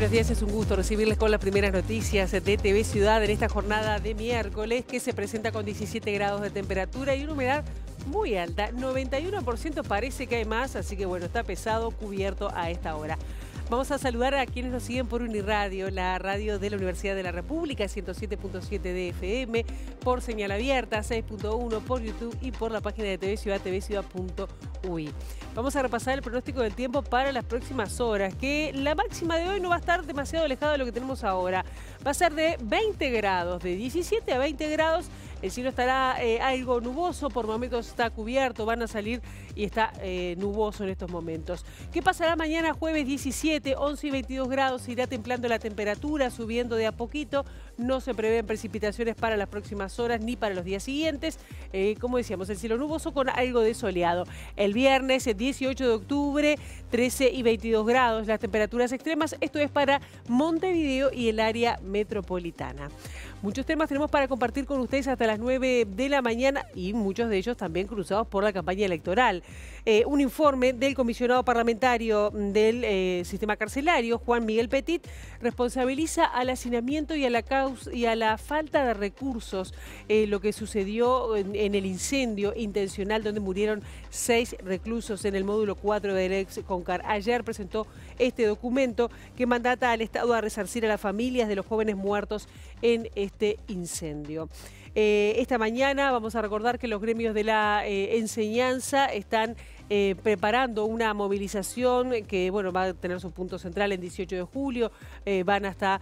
buenos días. Es un gusto recibirles con las primeras noticias de TV Ciudad en esta jornada de miércoles que se presenta con 17 grados de temperatura y una humedad muy alta. 91% parece que hay más, así que bueno, está pesado, cubierto a esta hora. Vamos a saludar a quienes nos siguen por Uniradio, la radio de la Universidad de la República, 107.7 DFM, por señal abierta, 6.1 por YouTube y por la página de TV Ciudad, tvciudad.uy. Vamos a repasar el pronóstico del tiempo para las próximas horas, que la máxima de hoy no va a estar demasiado alejada de lo que tenemos ahora. Va a ser de 20 grados, de 17 a 20 grados el cielo estará eh, algo nuboso, por momentos está cubierto, van a salir y está eh, nuboso en estos momentos. ¿Qué pasará mañana jueves 17, 11 y 22 grados? Irá templando la temperatura, subiendo de a poquito. No se prevén precipitaciones para las próximas horas ni para los días siguientes. Eh, como decíamos, el cielo nuboso con algo de soleado. El viernes 18 de octubre, 13 y 22 grados, las temperaturas extremas. Esto es para Montevideo y el área metropolitana. Muchos temas tenemos para compartir con ustedes hasta las 9 de la mañana y muchos de ellos también cruzados por la campaña electoral. Eh, un informe del comisionado parlamentario del eh, sistema carcelario, Juan Miguel Petit, responsabiliza al hacinamiento y a la, falta de recursos eh, lo que sucedió en, en, el incendio intencional donde murieron seis reclusos en el módulo 4 del ex Concar. Ayer presentó este documento que mandata al Estado a resarcir a las familias de los jóvenes muertos en este incendio. Eh, esta mañana vamos a recordar que los gremios de la eh, enseñanza están eh, preparando una movilización que bueno, va a tener su punto central el 18 de julio, van hasta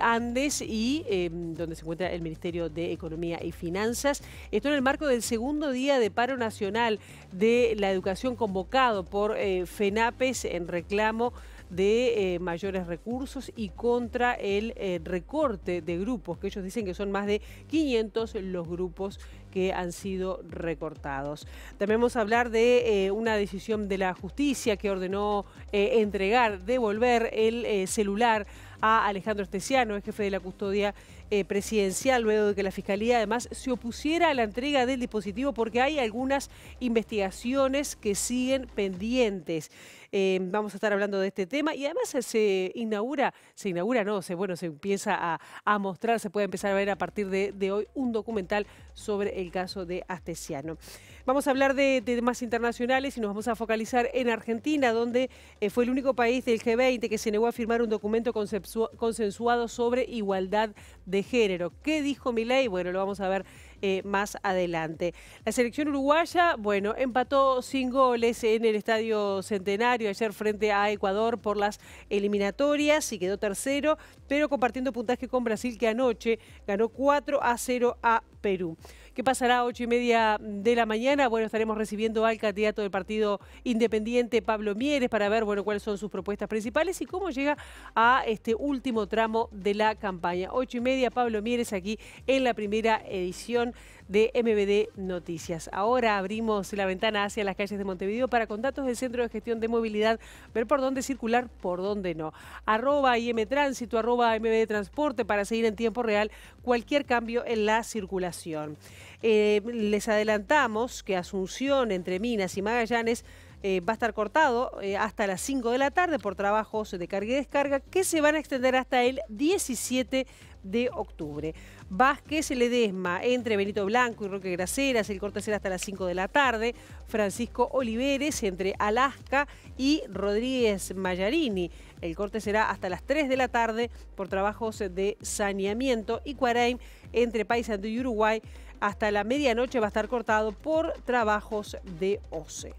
Andes y em, donde se encuentra el Ministerio de Economía y Finanzas. Esto en el marco del segundo día de paro nacional de la educación convocado por FENAPES en reclamo de eh, mayores recursos y contra el eh, recorte de grupos, que ellos dicen que son más de 500 los grupos que han sido recortados. También vamos a hablar de eh, una decisión de la justicia que ordenó entregar, devolver el celular a Alejandro Esteciano, el jefe de la custodia eh, presidencial, luego de que la Fiscalía además se opusiera a la entrega del dispositivo porque hay algunas investigaciones que siguen pendientes. Eh, vamos a estar hablando de este tema y además se inaugura, se inaugura, no, se, bueno, se empieza a, mostrar, se puede empezar a ver a partir de, de hoy un documental sobre el caso de Astesiano. Vamos a hablar de, temas internacionales y nos vamos a focalizar en Argentina, donde eh, fue el único país del G20 que se negó a firmar un documento consensuado sobre igualdad de género. ¿Qué dijo Milei? Bueno, lo vamos a ver eh, más adelante. La selección uruguaya, bueno, empató sin goles en el Estadio Centenario ayer frente a Ecuador por las eliminatorias y quedó tercero, pero compartiendo puntaje con Brasil que anoche ganó 4 a 0 a Perú. ¿Qué pasará a ocho y media de la mañana? Bueno, estaremos recibiendo al candidato del Partido Independiente, Pablo Mieres, para ver bueno, cuáles son sus propuestas principales y cómo llega a este último tramo de la campaña. Ocho y media, Pablo Mieres aquí en la primera edición de MBD Noticias. Ahora abrimos la ventana hacia las calles de Montevideo para con del Centro de Gestión de Movilidad ver por dónde circular, por dónde no. Arroba IM Tránsito, arroba MBD Transporte para seguir en tiempo real cualquier cambio en la circulación. Eh, les adelantamos que Asunción entre Minas y Magallanes eh, va a estar cortado eh, hasta las 5 de la tarde por trabajos de carga y descarga que se van a extender hasta el 17 de octubre. Vázquez Ledesma, entre Benito Blanco y Roque Graceras, el corte será hasta las 5 de la tarde. Francisco Oliveres, entre Alaska y Rodríguez Mayarini. El corte será hasta las 3 de la tarde por trabajos de saneamiento. Y Cuareim, entre Paysandú y Uruguay, hasta la medianoche va a estar cortado por trabajos de OCE.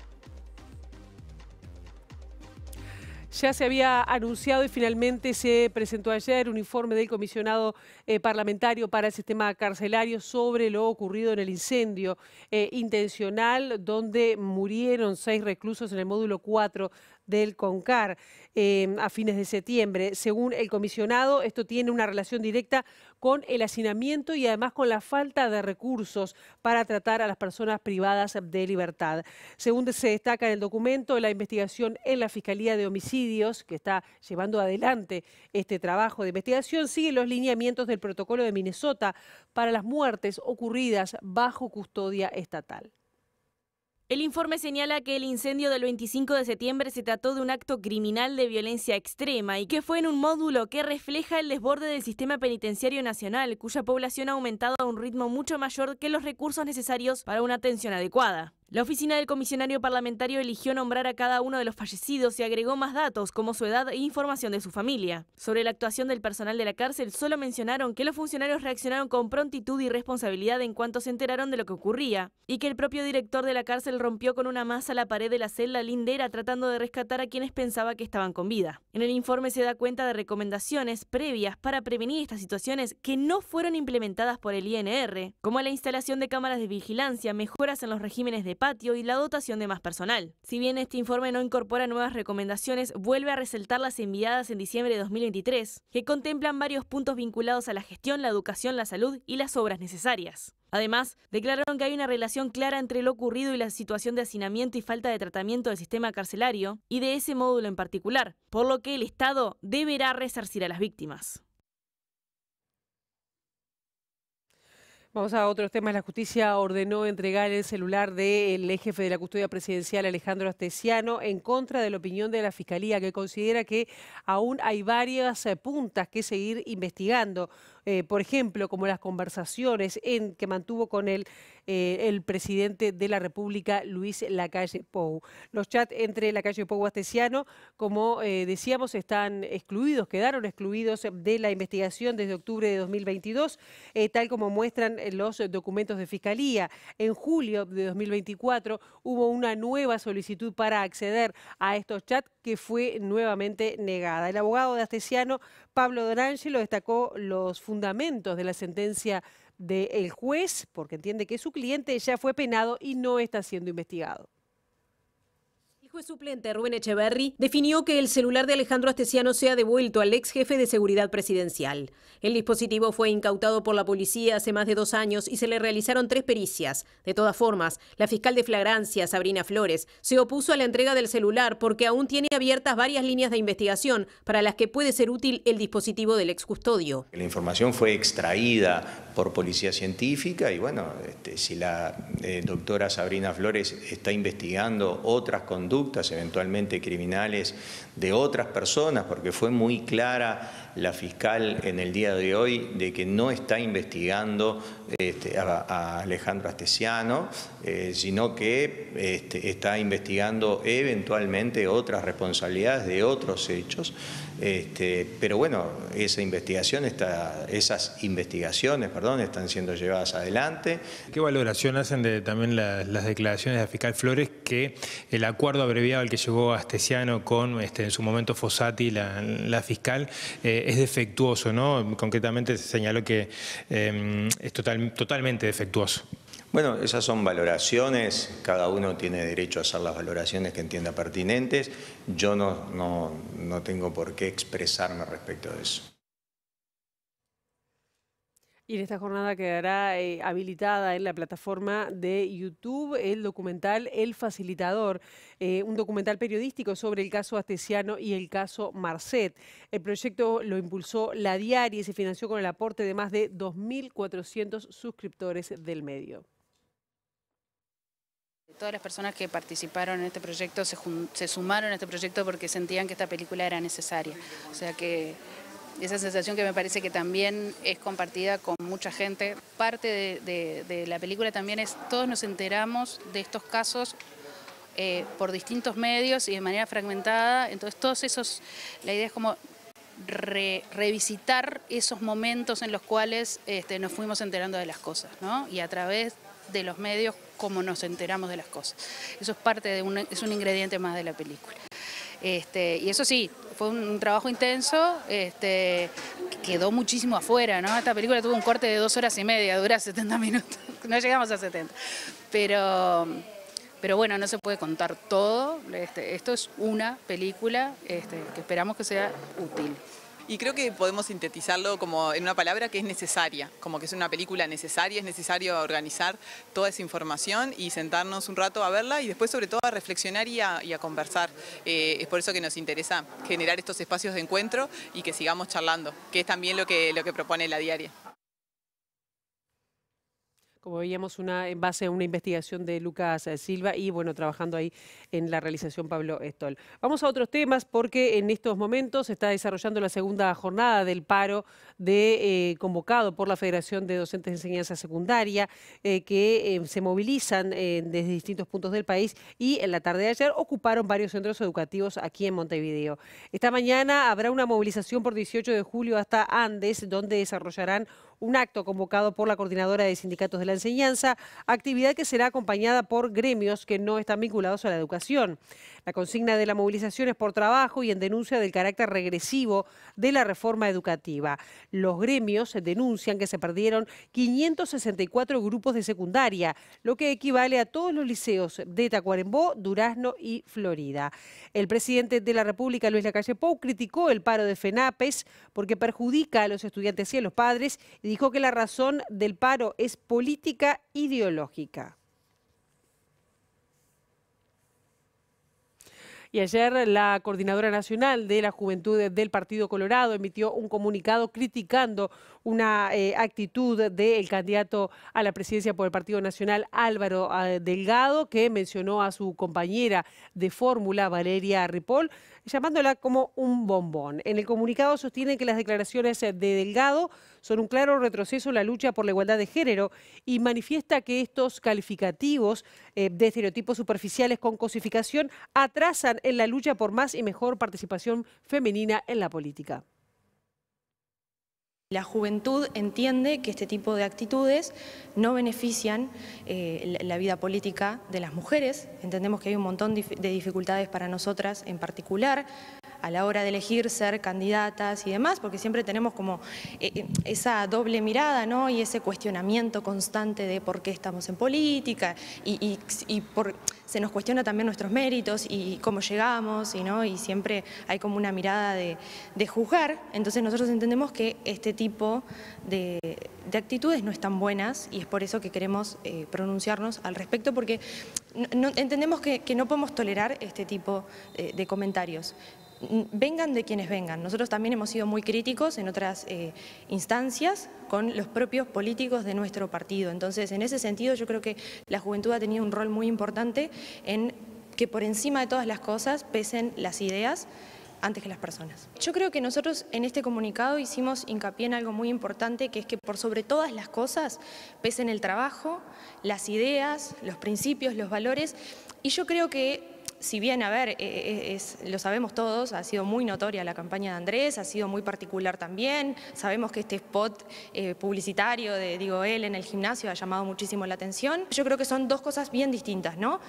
Ya se había anunciado y finalmente se presentó ayer un informe del comisionado eh, parlamentario para el sistema carcelario sobre lo ocurrido en el incendio eh, intencional donde murieron seis reclusos en el módulo 4 del CONCAR em, a fines de septiembre. Según el comisionado, esto tiene una relación directa con el hacinamiento y además con la falta de recursos para tratar a las personas privadas de libertad. Según se destaca en el documento, la investigación en la Fiscalía de Homicidios, que está llevando adelante este trabajo de investigación, sigue los lineamientos del protocolo de Minnesota para las muertes ocurridas bajo custodia estatal. El informe señala que el incendio del 25 de septiembre se trató de un acto criminal de violencia extrema y que fue en un módulo que refleja el desborde del sistema penitenciario nacional, cuya población ha aumentado a un ritmo mucho mayor que los recursos necesarios para una atención adecuada. La oficina del comisionario parlamentario eligió nombrar a cada uno de los fallecidos y agregó más datos, como su edad e información de su familia. Sobre la actuación del personal de la cárcel, solo mencionaron que los funcionarios reaccionaron con prontitud y responsabilidad en cuanto se enteraron de lo que ocurría, y que el propio director de la cárcel rompió con una masa la pared de la celda lindera tratando de rescatar a quienes pensaba que estaban con vida. En el informe se da cuenta de recomendaciones previas para prevenir estas situaciones que no fueron implementadas por el INR, como la instalación de cámaras de vigilancia, mejoras en los regímenes de patio y la dotación de más personal. Si bien este informe no incorpora nuevas recomendaciones, vuelve a resaltar las enviadas en diciembre de 2023, que contemplan varios puntos vinculados a la gestión, la educación, la salud y las obras necesarias. Además, declararon que hay una relación clara entre lo ocurrido y la situación de hacinamiento y falta de tratamiento del sistema carcelario, y de ese módulo en particular, por lo que el Estado deberá resarcir a las víctimas. Vamos a otros temas. La justicia ordenó entregar el celular del jefe de la custodia presidencial, Alejandro Astesiano, en contra de la opinión de la Fiscalía, que considera que aún hay varias eh, puntas que seguir investigando. Eh, por ejemplo, como las conversaciones que mantuvo con el eh, el presidente de la República, Luis Lacalle Pou. Los chats entre Lacalle Pou y Astesiano, como eh, decíamos, están excluidos, quedaron excluidos de la investigación desde octubre de 2022, eh, tal como muestran los documentos de Fiscalía. En julio de 2024 hubo una nueva solicitud para acceder a estos chats que fue nuevamente negada. El abogado de Astesiano, Pablo lo destacó los fundamentos de la sentencia del el juez porque entiende que su cliente ya fue penado y no está siendo investigado juez suplente Rubén Echeverry definió que el celular de Alejandro Astesiano sea devuelto al ex jefe de seguridad presidencial. El dispositivo fue incautado por la policía hace más de dos años y se le realizaron tres pericias. De todas formas, la fiscal de flagrancia, Sabrina Flores, se opuso a la entrega del celular porque aún tiene abiertas varias líneas de investigación para las que puede ser útil el dispositivo del ex custodio. La información fue extraída por policía científica y bueno, este, si la eh, doctora Sabrina Flores está investigando otras conductas, eventualmente criminales de otras personas, porque fue muy clara la fiscal en el día de hoy de que no está investigando este, a, Alejandro Astesiano, eh, sino que este, está investigando eventualmente otras responsabilidades de otros hechos. Este, pero bueno, esa investigación está, esas investigaciones perdón, están siendo llevadas adelante. ¿Qué valoración hacen de también las declaraciones de la fiscal Flores que el acuerdo abreviado al que llegó Astesiano con en su momento Fossati, la, fiscal, eh, es defectuoso, ¿no? Concretamente se señaló que em, es total, totalmente defectuoso. Bueno, esas son valoraciones, cada uno tiene derecho a hacer las valoraciones que entienda pertinentes. Yo no, no, no tengo por qué expresarme respecto de eso. Y en esta jornada quedará eh, habilitada en la plataforma de YouTube el documental El Facilitador, eh, un documental periodístico sobre el caso Astesiano y el caso Marcet. El proyecto lo impulsó La Diaria y se financió con el aporte de más de 2.400 suscriptores del medio. Todas las personas que participaron en este proyecto se, se sumaron a este proyecto porque sentían que esta película era necesaria. O sea que esa sensación que me parece que también es compartida con mucha gente. Parte de, la película también es, todos nos enteramos de estos casos eh, por distintos medios y de manera fragmentada, entonces todos esos, la idea es como revisitar esos momentos en los cuales este, nos fuimos enterando de las cosas, Y a través de los medios, cómo nos enteramos de las cosas. Eso es parte de es un ingrediente más de la película. Este, y eso sí, fue un, trabajo intenso, este, quedó muchísimo afuera, ¿no? Esta película tuvo un corte de dos horas y media, dura 70 minutos, no llegamos a 70. Pero, pero bueno, no se puede contar todo, este, esto es una película este, que esperamos que sea útil. Y creo que podemos sintetizarlo como en una palabra que es necesaria, como que es una película necesaria, es necesario organizar toda esa información y sentarnos un rato a verla y después sobre todo a reflexionar y a, conversar. Eh, es por eso que nos interesa generar estos espacios de encuentro y que sigamos charlando, que es también lo que, lo que propone la diaria como veíamos, una, en base a una investigación de Lucas eh, Silva y, bueno, trabajando ahí en la realización Pablo Estol. Vamos a otros temas porque en estos momentos se está desarrollando la segunda jornada del paro de, eh, convocado por la Federación de Docentes de Enseñanza Secundaria eh, que se movilizan desde distintos puntos del país y en la tarde de ayer ocuparon varios centros educativos aquí en Montevideo. Esta mañana habrá una movilización por 18 de julio hasta Andes donde desarrollarán un acto convocado por la coordinadora de sindicatos de la enseñanza, actividad que será acompañada por gremios que no están vinculados a la educación. La consigna de la movilización es por trabajo y en denuncia del carácter regresivo de la reforma educativa. Los gremios denuncian que se perdieron 564 grupos de secundaria, lo que equivale a todos los liceos de Tacuarembó, Durazno y Florida. El presidente de la República, Luis Lacalle Pou, criticó el paro de FENAPES porque perjudica a los estudiantes y a los padres dijo que la razón del paro es política ideológica. Y ayer la coordinadora nacional de la juventud del Partido Colorado emitió un comunicado criticando una eh, actitud del candidato a la presidencia por el Partido Nacional, Álvaro eh, Delgado, que mencionó a su compañera de fórmula, Valeria Ripoll, llamándola como un bombón. En el comunicado sostiene que las declaraciones eh, de Delgado son un claro retroceso en la lucha por la igualdad de género y manifiesta que estos calificativos eh, de estereotipos superficiales con cosificación atrasan en la lucha por más y mejor participación femenina en la política. La juventud entiende que este tipo de actitudes no benefician eh, la vida política de las mujeres. Entendemos que hay un montón de dificultades para nosotras en particular a la hora de elegir ser candidatas y demás, porque siempre tenemos como eh, eh, esa doble mirada ¿no? y ese cuestionamiento constante de por qué estamos en política y, se nos cuestiona también nuestros méritos y cómo llegamos y, ¿no? y siempre hay como una mirada de, juzgar. Entonces nosotros entendemos que este tipo de, actitudes no están buenas y es por eso que queremos eh, pronunciarnos al respecto porque entendemos que, no podemos tolerar este tipo de comentarios. Mm, vengan de quienes vengan. Nosotros también hemos sido muy críticos en otras eh, instancias con los propios políticos de nuestro partido. Entonces, en ese sentido, yo creo que la juventud ha tenido un rol muy importante en que por encima de todas las cosas pesen las ideas antes que las personas. Yo creo que nosotros en este comunicado hicimos hincapié en algo muy importante, que es que por sobre todas las cosas pesen el trabajo, las ideas, los principios, los valores, y yo creo que si bien, a ver, eh, eh, lo sabemos todos, ha sido muy notoria la campaña de Andrés, ha sido muy particular también, sabemos que este spot eh, publicitario de, digo, él en el gimnasio ha llamado muchísimo la atención. Yo creo que son dos cosas bien distintas, ¿no?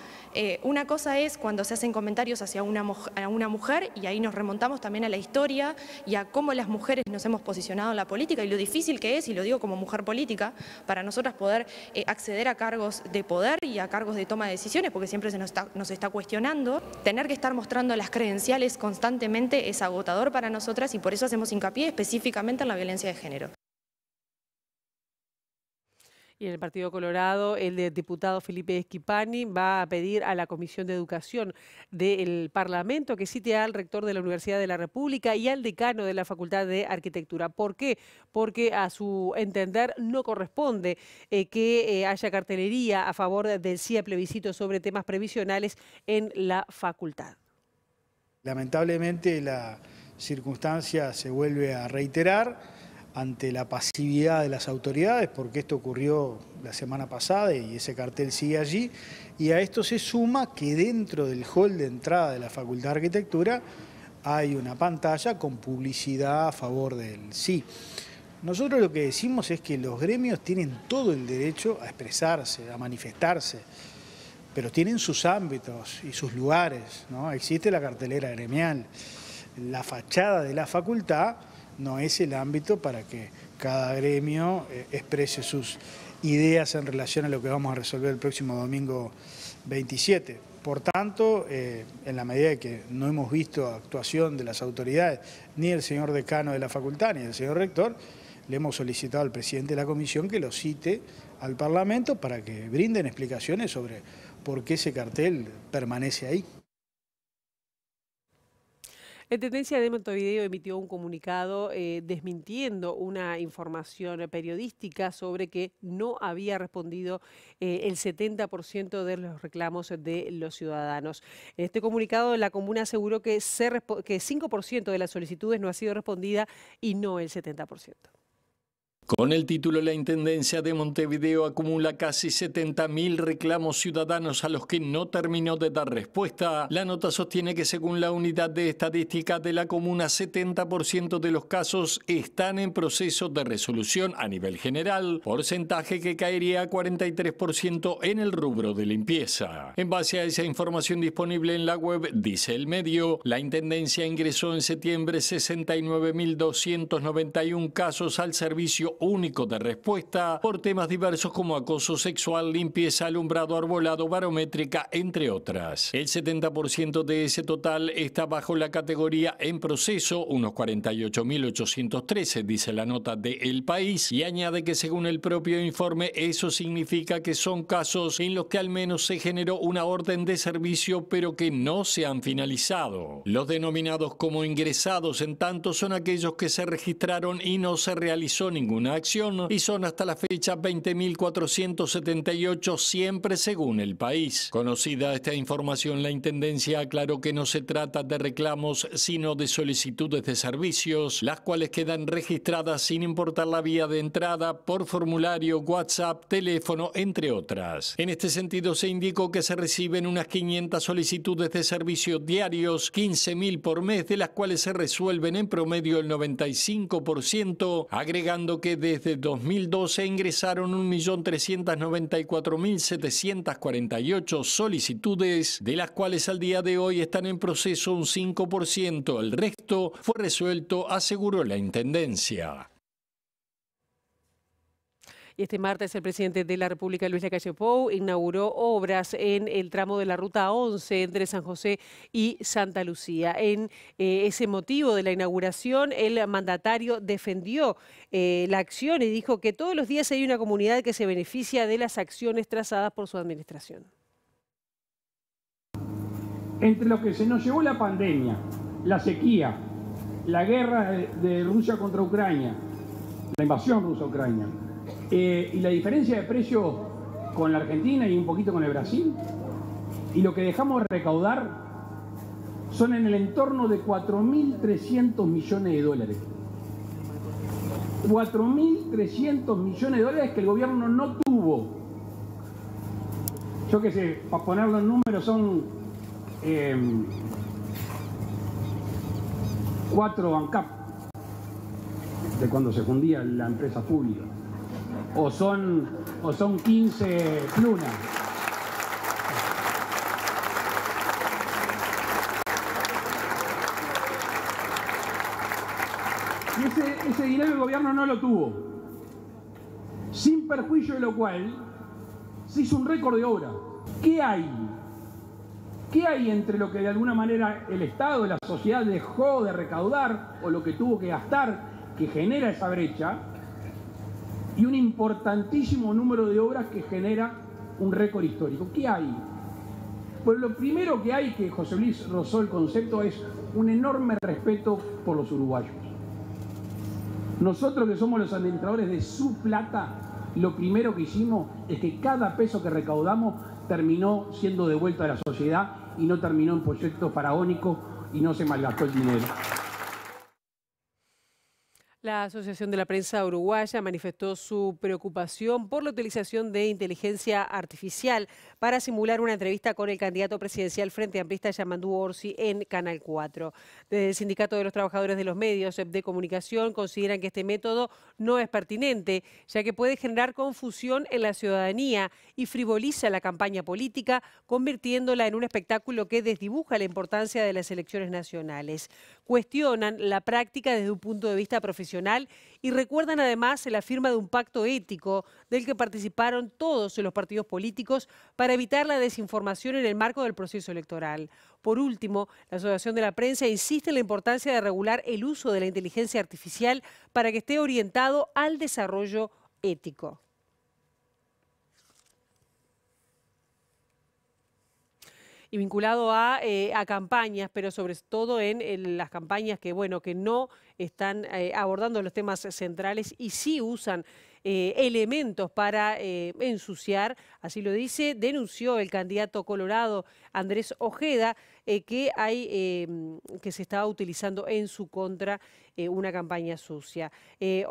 una cosa es cuando se hacen comentarios hacia una, mujer y ahí nos remontamos también a la historia y a cómo las mujeres nos hemos posicionado en la política y lo difícil que es, y lo digo como mujer política, para nosotras poder acceder a cargos de poder y a cargos de toma de decisiones, porque siempre se nos está cuestionando tener que estar mostrando las credenciales constantemente es agotador para nosotras y por eso hacemos hincapié específicamente en la violencia de género. Y en el Partido Colorado, el diputado Felipe Esquipani va a pedir a la Comisión de Educación del Parlamento que cite al rector de la Universidad de la República y al decano de la Facultad de Arquitectura. ¿Por qué? Porque a su entender no corresponde eh, que eh, haya cartelería a favor del a plebiscito sobre temas previsionales en la facultad. Lamentablemente la circunstancia se vuelve a reiterar ante la pasividad de las autoridades, porque esto ocurrió la semana pasada y ese cartel sigue allí, y a esto se suma que dentro del hall de entrada de la Facultad de Arquitectura hay una pantalla con publicidad a favor del sí. Nosotros lo que decimos es que los gremios tienen todo el derecho a expresarse, a manifestarse, pero tienen sus ámbitos y sus lugares, Existe la cartelera gremial, la fachada de la facultad no es el ámbito para que cada gremio eh, exprese sus ideas en relación a lo que vamos a resolver el próximo domingo 27. Por tanto, eh, en la medida de que no hemos visto actuación de las autoridades, ni el señor decano de la facultad, ni el señor rector, le hemos solicitado al presidente de la comisión que lo cite al Parlamento para que brinden explicaciones sobre por qué ese cartel permanece ahí. La Intendencia de Montevideo emitió un comunicado eh, desmintiendo una información periodística sobre que no había respondido eh, el 70% de los reclamos de los ciudadanos. En este comunicado la comuna aseguró que, se, que 5% de las solicitudes no ha sido respondida y no el 70%. Con el título La Intendencia de Montevideo acumula casi 70.000 reclamos ciudadanos a los que no terminó de dar respuesta. La nota sostiene que según la unidad de estadística de la comuna, 70% de los casos están en proceso de resolución a nivel general, porcentaje que caería a 43% en el rubro de limpieza. En base a esa información disponible en la web, dice el medio, la Intendencia ingresó en septiembre 69.291 casos al servicio Único de Respuesta por temas diversos como acoso sexual, limpieza, alumbrado, arbolado, barométrica, entre otras. El 70% de ese total está bajo la categoría en proceso, unos 48.813, dice la nota de El País, y añade que según el propio informe, eso significa que son casos en los que al menos se generó una orden de servicio, pero que no se han finalizado. Los denominados como ingresados, en tanto, son aquellos que se registraron y no se realizó ningún acción y son hasta la fecha 20.478 siempre según el país. Conocida esta información, la Intendencia aclaró que no se trata de reclamos sino de solicitudes de servicios, las cuales quedan registradas sin importar la vía de entrada por formulario, WhatsApp, teléfono, entre otras. En este sentido se indicó que se reciben unas 500 solicitudes de servicios diarios, 15.000 por mes, de las cuales se resuelven en promedio el 95%, agregando que desde 2012 ingresaron 1.394.748 solicitudes, de las cuales al día de hoy están en proceso un 5%. El resto fue resuelto, aseguró la Intendencia. Y este martes el presidente de la República, Luis Lacalle Pou, inauguró obras en el tramo de la Ruta 11 entre San José y Santa Lucía. En eh, ese motivo de la inauguración, el mandatario defendió eh, la acción y dijo que todos los días hay una comunidad que se beneficia de las acciones trazadas por su administración. Entre lo que se nos llevó la pandemia, la sequía, la guerra de Rusia contra Ucrania, la invasión rusa Ucrania, eh, y la diferencia de precio con la Argentina y un poquito con el Brasil, y lo que dejamos recaudar son en el entorno de 4.300 millones de dólares. 4.300 millones de dólares que el gobierno no tuvo. Yo qué sé, para poner los números son em, cuatro ANCAP, de cuando se fundía la empresa pública o son, o son 15 plumas. Y ese, ese dinero el gobierno no lo tuvo. Sin perjuicio de lo cual, se hizo un récord de obra. ¿Qué hay? ¿Qué hay entre lo que de alguna manera el Estado, la sociedad dejó de recaudar o lo que tuvo que gastar que genera esa brecha? y un importantísimo número de obras que genera un récord histórico. ¿Qué hay? Pues lo primero que hay, que José Luis rozó el concepto, es un enorme respeto por los uruguayos. Nosotros que somos los administradores de su plata, lo primero que hicimos es que cada peso que recaudamos terminó siendo devuelto a la sociedad y no terminó en proyectos faraónicos y no se malgastó el dinero. La Asociación de la Prensa Uruguaya manifestó su preocupación por la utilización de inteligencia artificial para simular una entrevista con el candidato presidencial Frente Amplista Yamandú Orsi en Canal 4. Desde el Sindicato de los Trabajadores de los Medios de Comunicación consideran que este método no es pertinente, ya que puede generar confusión en la ciudadanía y frivoliza la campaña política, convirtiéndola en un espectáculo que desdibuja la importancia de las elecciones nacionales. Cuestionan la práctica desde un punto de vista profesional y recuerdan además la firma de un pacto ético del que participaron todos los partidos políticos para evitar la desinformación en el marco del proceso electoral. Por último, la Asociación de la Prensa insiste en la importancia de regular el uso de la inteligencia artificial para que esté orientado al desarrollo ético. y vinculado a, eh, a campañas, pero sobre todo en, las campañas que, bueno, que no están eh, abordando los temas centrales y sí usan eh, elementos para ensuciar Así lo dice, denunció el candidato colorado Andrés Ojeda eh, que, hay, em, que se estaba utilizando en su contra eh, una campaña sucia. Eh,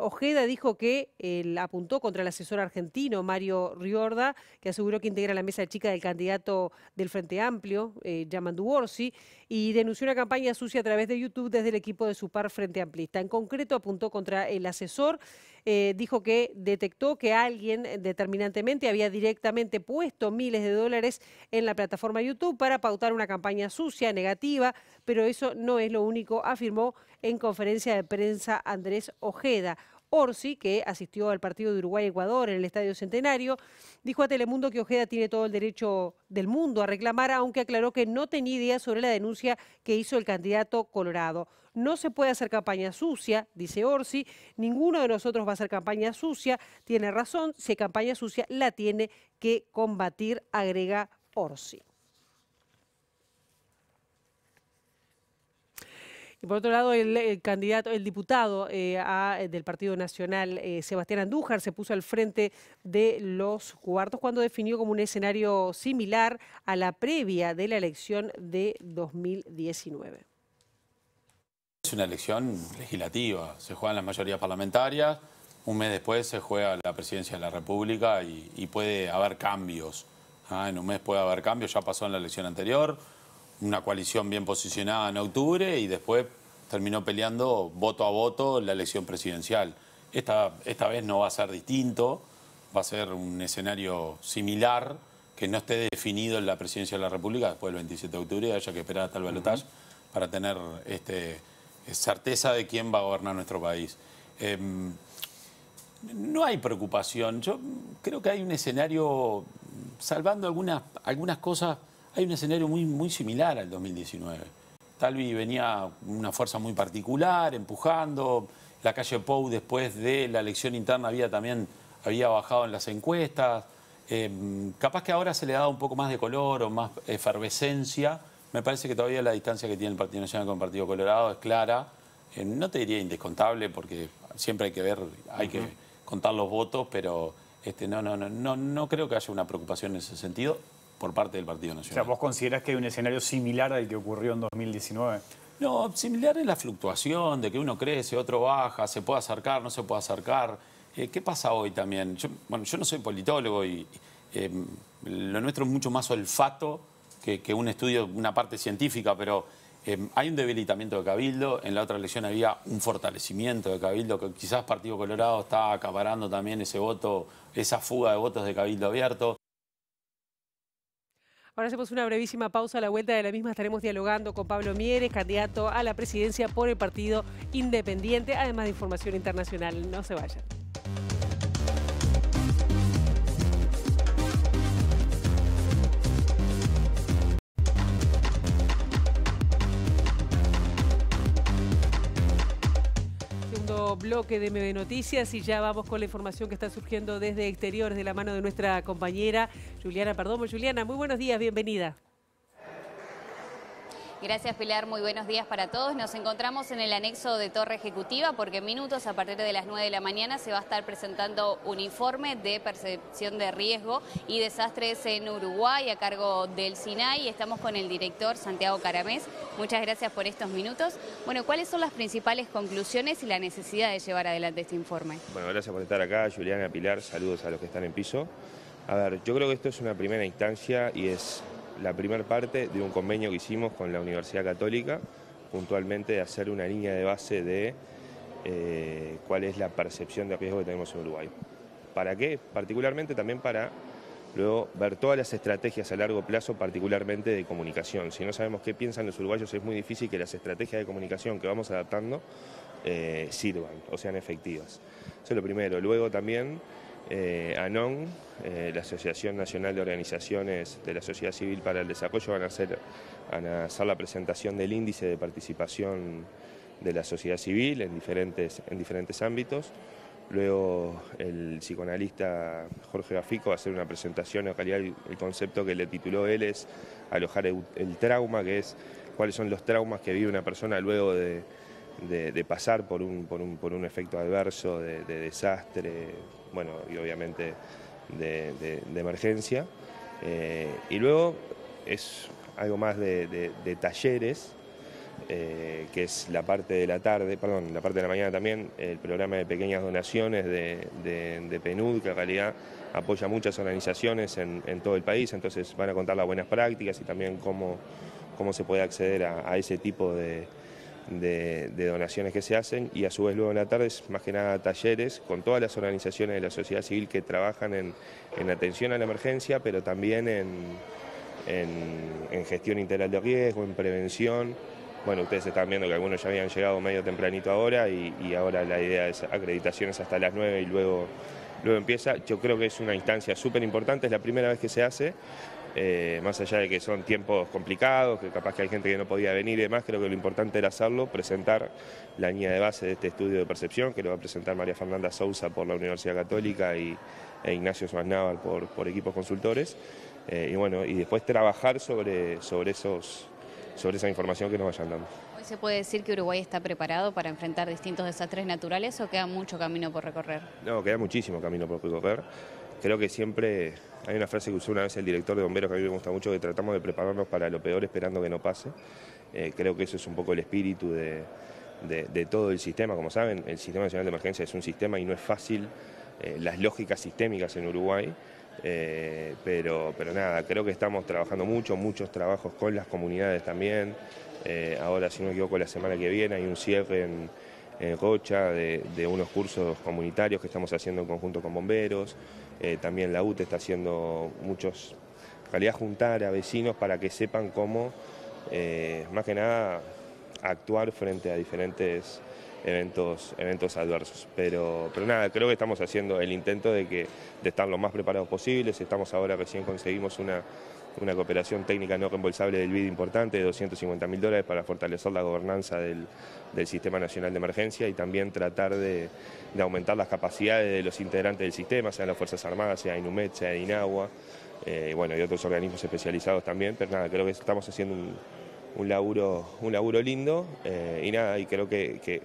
Ojeda dijo que apuntó contra el asesor argentino Mario Riorda, que aseguró que integra la mesa chica del candidato del Frente Amplio, Yamandu Orsi, y denunció una campaña sucia a través de YouTube desde el equipo de su par Frente Amplista. En concreto apuntó contra el asesor, dijo que detectó que alguien determinantemente había directamente puesto miles de dólares en la plataforma YouTube para pautar una campaña sucia, negativa, pero eso no es lo único, afirmó en conferencia de prensa Andrés Ojeda. Orsi, que asistió al partido de Uruguay-Ecuador en el Estadio Centenario, dijo a Telemundo que Ojeda tiene todo el derecho del mundo a reclamar, aunque aclaró que no tenía idea sobre la denuncia que hizo el candidato Colorado. No se puede hacer campaña sucia, dice Orsi, ninguno de nosotros va a hacer campaña sucia, tiene razón, si campaña sucia la tiene que combatir, agrega Orsi. Y por otro lado, el, candidato, el diputado eh, eh, del Partido Nacional, eh, Sebastián Andújar, se puso al frente de los cuartos cuando definió como un escenario similar a la previa de la elección de 2019. Es una elección legislativa, se juegan las mayorías parlamentarias, un mes después se juega la presidencia de la República y, puede haber cambios. ¿ah? en un mes puede haber cambios, ya pasó en la elección anterior una coalición bien posicionada en octubre y después terminó peleando voto a voto la elección presidencial. Esta, esta vez no va a ser distinto, va a ser un escenario similar que no esté definido en la presidencia de la República después del 27 de octubre, haya que esperar hasta el balotaje para tener este, certeza de quién va a gobernar nuestro país. Em, no hay preocupación, yo creo que hay un escenario, salvando algunas, algunas cosas hay un escenario muy, similar al 2019. Talvi venía una fuerza muy particular, empujando. La calle Pou después de la elección interna había también había bajado en las encuestas. capaz que ahora se le da un poco más de color o más efervescencia. Me parece que todavía la distancia que tiene el Partido Nacional con el Partido Colorado es clara. no te diría indescontable porque siempre hay que ver, hay que contar los votos, pero no, no, no, no, no creo que haya una preocupación en ese sentido por parte del Partido Nacional. O sea, ¿vos considerás que hay un escenario similar al que ocurrió en 2019? No, similar es la fluctuación de que uno crece, otro baja, se puede acercar, no se puede acercar. Eh, ¿Qué pasa hoy también? bueno, yo no soy politólogo y eh, lo nuestro es mucho más olfato que, un estudio, una parte científica, pero eh, hay un debilitamiento de Cabildo, en la otra elección había un fortalecimiento de Cabildo, que quizás Partido Colorado está acaparando también ese voto, esa fuga de votos de Cabildo abierto. Ahora hacemos una brevísima pausa. A la vuelta de la misma estaremos dialogando con Pablo Mieres, candidato a la presidencia por el Partido Independiente, además de información internacional. No se vayan. bloque de MB Noticias y ya vamos con la información que está surgiendo desde exteriores de la mano de nuestra compañera Juliana Perdomo. Juliana, muy buenos días, bienvenida. Gracias Pilar, muy buenos días para todos. Nos encontramos en el anexo de Torre Ejecutiva porque en minutos a partir de las 9 de la mañana se va a estar presentando un informe de percepción de riesgo y desastres en Uruguay a cargo del SINAI. Estamos con el director Santiago Caramés. Muchas gracias por estos minutos. Bueno, ¿cuáles son las principales conclusiones y la necesidad de llevar adelante este informe? Bueno, gracias por estar acá, Juliana, Pilar, saludos a los que están en piso. A ver, yo creo que esto es una primera instancia y es la primera parte de un convenio que hicimos con la Universidad Católica, puntualmente de hacer una línea de base de eh, cuál es la percepción de riesgo que tenemos en Uruguay. ¿Para qué? Particularmente también para luego ver todas las estrategias a largo plazo, particularmente de comunicación. Si no sabemos qué piensan los uruguayos, es muy difícil que las estrategias de comunicación que vamos adaptando eh, sirvan o sean efectivas. Eso es lo primero. Luego también eh, ANON, eh, la Asociación Nacional de Organizaciones de la Sociedad Civil para el Desarrollo, van a, hacer, la presentación del índice de participación de la sociedad civil en diferentes, en diferentes ámbitos. Luego el psicoanalista Jorge Gafico va a hacer una presentación, en el concepto que le tituló él es alojar el trauma, que es cuáles son los traumas que vive una persona luego de, pasar por un, por, un, efecto adverso, de desastre, bueno, y obviamente de, emergencia. Eh, y luego es algo más de, talleres, eh, que es la parte de la tarde, perdón, la parte de la mañana también, el programa de pequeñas donaciones de, de, PNUD, que en realidad apoya muchas organizaciones en, todo el país, entonces van a contar las buenas prácticas y también cómo, cómo se puede acceder a ese tipo de, de, donaciones que se hacen y a su vez luego en la tarde es más que nada talleres con todas las organizaciones de la sociedad civil que trabajan en, atención a la emergencia, pero también en, gestión integral de riesgo, en prevención. Bueno, ustedes están viendo que algunos ya habían llegado medio tempranito ahora y, ahora la idea es acreditaciones hasta las 9 y luego, luego empieza. Yo creo que es una instancia súper importante, es la primera vez que se hace eh, más allá de que son tiempos complicados, que capaz que hay gente que no podía venir y demás, creo que lo importante era hacerlo, presentar la línea de base de este estudio de percepción, que lo va a presentar María Fernanda Sousa por la Universidad Católica y, e Ignacio Smasnábal por, por equipos consultores, eh, y bueno, y después trabajar sobre, sobre, esos, sobre esa información que nos vayan dando. ¿Hoy se puede decir que Uruguay está preparado para enfrentar distintos desastres naturales o queda mucho camino por recorrer? No, queda muchísimo camino por recorrer. Creo que siempre hay una frase que usó una vez el director de bomberos que a mí me gusta mucho, que tratamos de prepararnos para lo peor esperando que no pase. Eh, creo que eso es un poco el espíritu de, todo el sistema. Como saben, el Sistema Nacional de Emergencia es un sistema y no es fácil eh, las lógicas sistémicas en Uruguay. Eh, pero, pero nada, creo que estamos trabajando mucho, muchos trabajos con las comunidades también. ahora, si no me equivoco, la semana que viene hay un cierre en, Rocha de unos cursos comunitarios que estamos haciendo en conjunto con bomberos. Eh, también la UTE está haciendo muchos, en realidad juntar a vecinos para que sepan cómo, eh, más que nada, actuar frente a diferentes eventos, eventos adversos. Pero, pero nada, creo que estamos haciendo el intento de, que, de estar lo más preparados posibles. Estamos ahora, recién conseguimos una una cooperación técnica no reembolsable del BID importante de 250 mil dólares para fortalecer la gobernanza del, Sistema Nacional de Emergencia y también tratar de, aumentar las capacidades de los integrantes del sistema, sean las Fuerzas Armadas, sea INUMED, sea INAGUA, eh, bueno, y otros organismos especializados también, pero nada, creo que estamos haciendo un, laburo, un laburo lindo eh, y nada, y creo que, que,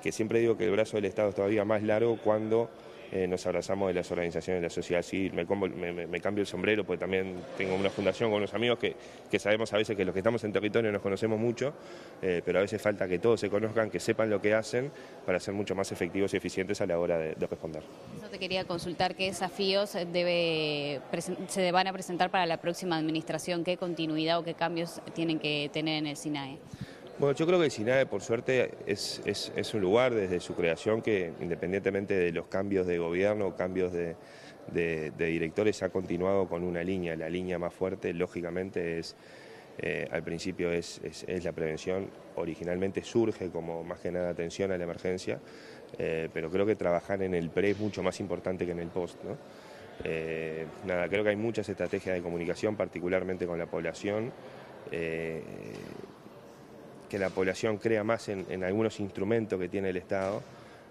que siempre digo que el brazo del Estado es todavía más largo cuando eh, nos abrazamos de las organizaciones de la sociedad civil. Me, me, cambio el sombrero porque también tengo una fundación con unos amigos que, sabemos a veces que los que estamos en territorio nos conocemos mucho, eh, pero a veces falta que todos se conozcan, que sepan lo que hacen para ser mucho más efectivos y eficientes a la hora de, responder. Yo te quería consultar, ¿qué desafíos se van a presentar para la próxima administración? ¿Qué continuidad o qué cambios tienen que tener en el SINAE? Bueno, yo creo que SINAE, por suerte, es, un lugar desde su creación que, independientemente de los cambios de gobierno, cambios de, directores, ha continuado con una línea. La línea más fuerte, lógicamente, es eh, al principio es, la prevención. Originalmente surge como más que nada atención a la emergencia, eh, pero creo que trabajar en el pre es mucho más importante que en el post. Eh, nada, creo que hay muchas estrategias de comunicación, particularmente con la población que la población crea más en, en algunos instrumentos que tiene el Estado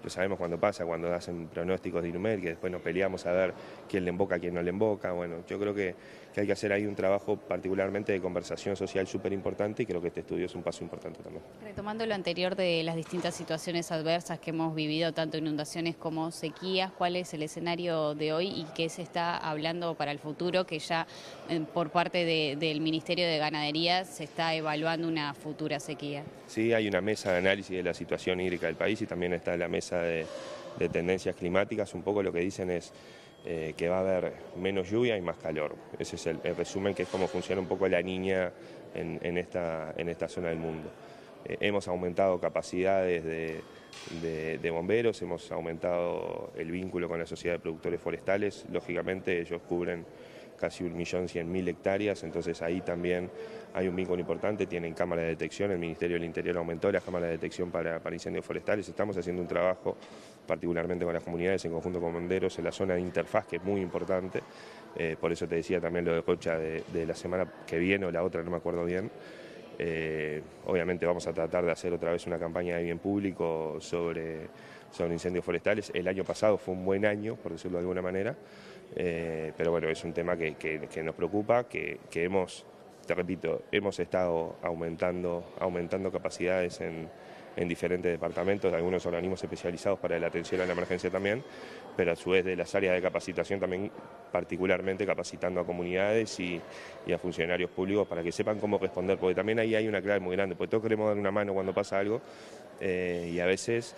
lo sabemos cuando pasa, cuando hacen pronósticos de Inumel, que después nos peleamos a ver quién le emboca, quién no le emboca. Bueno, yo creo que, hay que hacer ahí un trabajo particularmente de conversación social súper importante y creo que este estudio es un paso importante también. Retomando lo anterior de las distintas situaciones adversas que hemos vivido, tanto inundaciones como sequías, ¿cuál es el escenario de hoy y qué se está hablando para el futuro? Que ya eh, por parte del Ministerio de Ganadería se está evaluando una futura sequía. Sí, hay una mesa de análisis de la situación hídrica del país y también está la mesa de, tendencias climáticas, un poco lo que dicen es eh, que va a haber menos lluvia y más calor. Ese es el, resumen, que es cómo funciona un poco la niña en, esta, en esta zona del mundo. Eh, hemos aumentado capacidades de, de, bomberos, hemos aumentado el vínculo con la sociedad de productores forestales. Lógicamente ellos cubren casi 1.100.000 hectáreas, entonces ahí también hay un vínculo importante, tienen cámaras de detección, el Ministerio del Interior aumentó las cámaras de detección para, incendios forestales, estamos haciendo un trabajo particularmente con las comunidades, en conjunto con bomberos, en la zona de interfaz, que es muy importante, eh, por eso te decía también lo de Cocha de, la semana que viene o la otra, no me acuerdo bien. Eh, obviamente vamos a tratar de hacer otra vez una campaña de bien público sobre, sobre incendios forestales. El año pasado fue un buen año, por decirlo de alguna manera, eh, pero bueno, es un tema que, nos preocupa, que hemos repito, hemos estado aumentando, aumentando capacidades en, diferentes departamentos, algunos organismos especializados para la atención a la emergencia también, pero a su vez de las áreas de capacitación también particularmente capacitando a comunidades y, a funcionarios públicos para que sepan cómo responder, porque también ahí hay una clave muy grande, porque todos queremos dar una mano cuando pasa algo eh, y a veces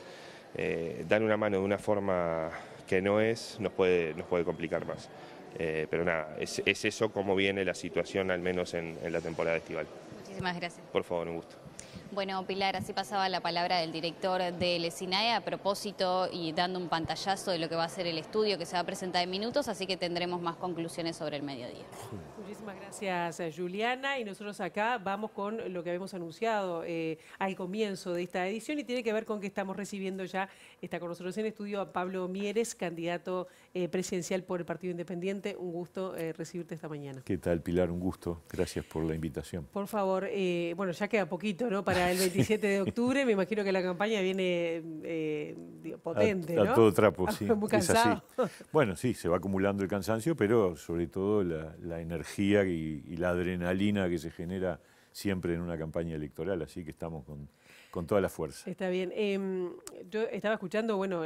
eh, dar una mano de una forma que no es nos puede, nos puede complicar más. Eh, pero nada, es, eso como viene la situación, al menos en, en la temporada estival. Muchísimas gracias. Por favor, un gusto. Bueno, Pilar, así pasaba la palabra del director del SINAE a propósito y dando un pantallazo de lo que va a ser el estudio que se va a presentar en minutos, así que tendremos más conclusiones sobre el mediodía. Muchísimas gracias, eh, Juliana. Y nosotros acá vamos con lo que habíamos anunciado eh, al comienzo de esta edición y tiene que ver con que estamos recibiendo ya, está con nosotros en estudio a Pablo Mieres, candidato eh, presidencial por el Partido Independiente. Un gusto recibirte esta mañana. ¿Qué tal, Pilar? Un gusto. Gracias por la invitación. Por favor, bueno, ya queda poquito, ¿no? el 27 de octubre. Me imagino que la campaña viene eh, potente, todo trapo, sí. cansado. Bueno, sí, se va acumulando el cansancio, pero sobre todo la, energía y la adrenalina que se genera siempre en una campaña electoral. Así que estamos con con toda la fuerza. Está bien. Em, yo estaba escuchando, bueno,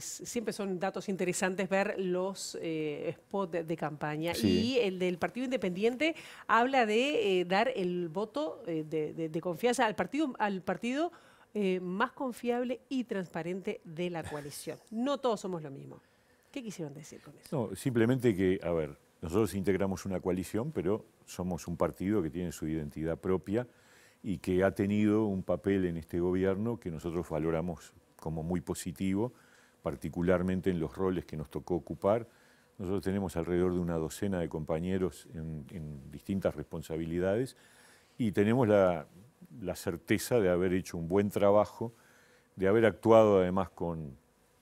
siempre son datos interesantes ver los eh, spots de, campaña. Y el del Partido Independiente habla de eh, dar el voto eh, de, confianza al partido, al partido más confiable y transparente de la coalición. No todos somos lo mismo. ¿Qué quisieron decir con eso? No, simplemente que, a ver, nosotros integramos una coalición, pero somos un partido que tiene su identidad propia y que ha tenido un papel en este gobierno que nosotros valoramos como muy positivo, particularmente en los roles que nos tocó ocupar. Nosotros tenemos alrededor de una docena de compañeros en, distintas responsabilidades y tenemos la, certeza de haber hecho un buen trabajo, de haber actuado además con,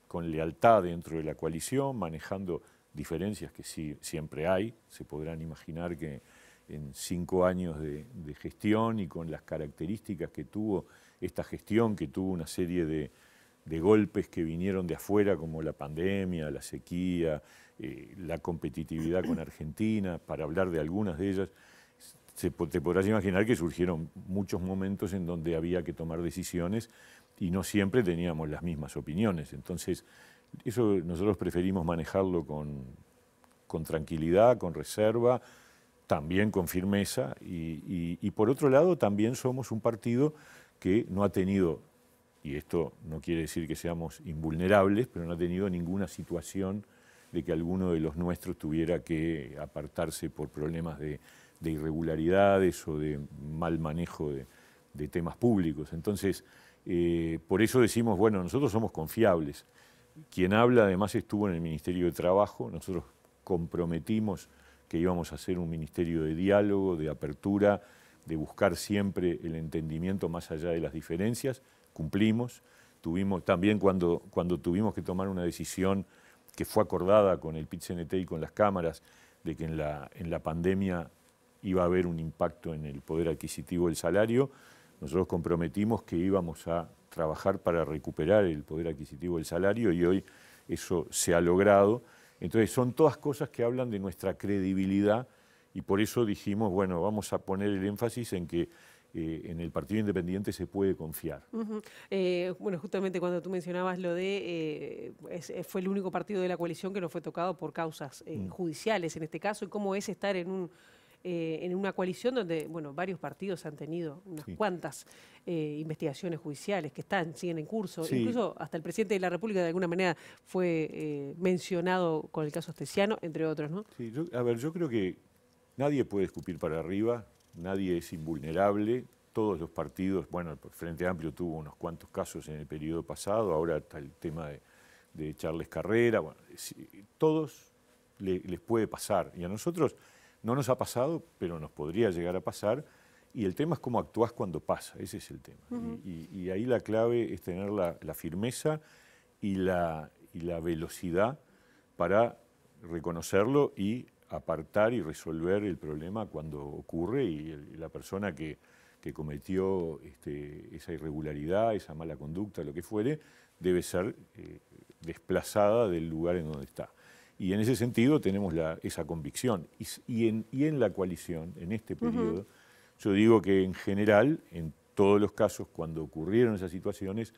con lealtad dentro de la coalición, manejando diferencias que siempre hay. Se podrán imaginar que en cinco años de, gestión y con las características que tuvo esta gestión, que tuvo una serie de, golpes que vinieron de afuera, como la pandemia, la sequía, eh, la competitividad con Argentina, para hablar de algunas de ellas, se, te podrás imaginar que surgieron muchos momentos en donde había que tomar decisiones y no siempre teníamos las mismas opiniones. Entonces, eso nosotros preferimos manejarlo con tranquilidad, con reserva, también con firmeza, y, por otro lado también somos un partido que no ha tenido, y esto no quiere decir que seamos invulnerables, pero no ha tenido ninguna situación de que alguno de los nuestros tuviera que apartarse por problemas de, irregularidades o de mal manejo de, temas públicos. Entonces, eh, por eso decimos, bueno, nosotros somos confiables. Quien habla además estuvo en el Ministerio de Trabajo, nosotros comprometimos que íbamos a hacer un ministerio de diálogo, de apertura, de buscar siempre el entendimiento más allá de las diferencias. Cumplimos. Tuvimos, también cuando, tuvimos que tomar una decisión que fue acordada con el pit y con las cámaras, de que en la, en la pandemia iba a haber un impacto en el poder adquisitivo del salario, nosotros comprometimos que íbamos a trabajar para recuperar el poder adquisitivo del salario y hoy eso se ha logrado. Entonces son todas cosas que hablan de nuestra credibilidad y por eso dijimos, bueno, vamos a poner el énfasis en que eh, en el Partido Independiente se puede confiar. Eh, bueno, justamente cuando tú mencionabas lo de, eh, fue el único partido de la coalición que no fue tocado por causas mm. judiciales en este caso, y cómo es estar en un eh, en una coalición donde, bueno, varios partidos han tenido unas cuantas eh, investigaciones judiciales que están, siguen en curso. Incluso hasta el presidente de la República de alguna manera fue eh, mencionado con el caso Esteciano, entre otros, ¿no? a ver, yo creo que nadie puede escupir para arriba, nadie es invulnerable, todos los partidos, bueno, el Frente Amplio tuvo unos cuantos casos en el periodo pasado, ahora está el tema de, de Charles Carrera, bueno, todos les puede pasar. Y a nosotros no nos ha pasado, pero nos podría llegar a pasar. Y el tema es cómo actúas cuando pasa, ese es el tema. y, ahí la clave es tener la, firmeza y la, velocidad para reconocerlo y apartar y resolver el problema cuando ocurre y la persona que, cometió este, esa irregularidad, esa mala conducta, lo que fuere, debe ser eh, desplazada del lugar en donde está. Y en ese sentido tenemos esa convicción. Y, en, la coalición, en este periodo, yo digo que en general, en todos los casos, cuando ocurrieron esas situaciones,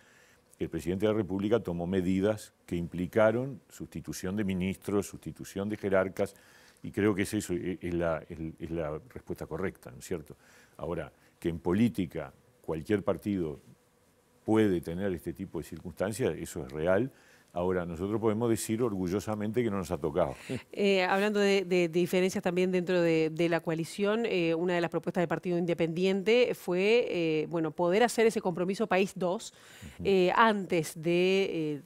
el presidente de la República tomó medidas que implicaron sustitución de ministros, sustitución de jerarcas, y creo que es eso, e, es es la respuesta correcta, ¿no es cierto? Ahora, que en política cualquier partido puede tener este tipo de circunstancias, eso es real, Ahora, nosotros podemos decir orgullosamente que no nos ha tocado. Eh, hablando de, diferencias también dentro de, la coalición, eh, una de las propuestas del Partido Independiente fue eh, bueno, poder hacer ese compromiso País 2 antes de,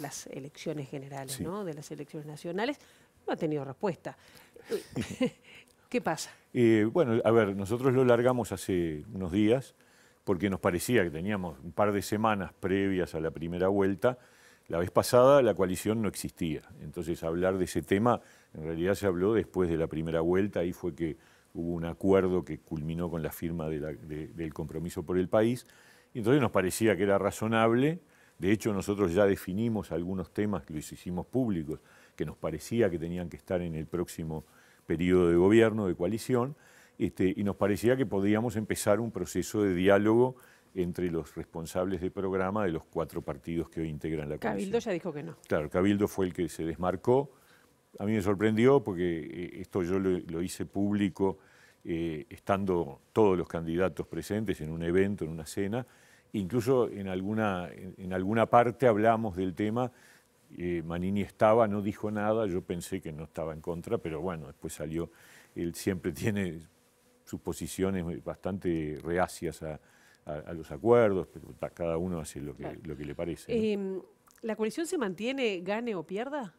las elecciones generales, ¿no? de las elecciones nacionales. No ha tenido respuesta. ¿Qué pasa? bueno, a ver, nosotros lo largamos hace unos días porque nos parecía que teníamos un par de semanas previas a la primera vuelta la vez pasada la coalición no existía, entonces hablar de ese tema en realidad se habló después de la primera vuelta, ahí fue que hubo un acuerdo que culminó con la firma del compromiso por el país, y entonces nos parecía que era razonable, de hecho nosotros ya definimos algunos temas que los hicimos públicos, que nos parecía que tenían que estar en el próximo periodo de gobierno, de coalición, este, y nos parecía que podíamos empezar un proceso de diálogo entre los responsables de programa de los cuatro partidos que hoy integran la comisión. Cabildo ya dijo que no. Claro, Cabildo fue el que se desmarcó. A mí me sorprendió porque eh, esto yo lo, hice público eh, estando todos los candidatos presentes en un evento, en una cena. Incluso en alguna, alguna parte hablamos del tema. Eh, Manini estaba, no dijo nada, yo pensé que no estaba en contra, pero bueno, después salió. Él siempre tiene sus posiciones bastante reacias a, a, los acuerdos, pero cada uno hace lo que, lo que le parece. Em, ¿La coalición se mantiene, gane o pierda?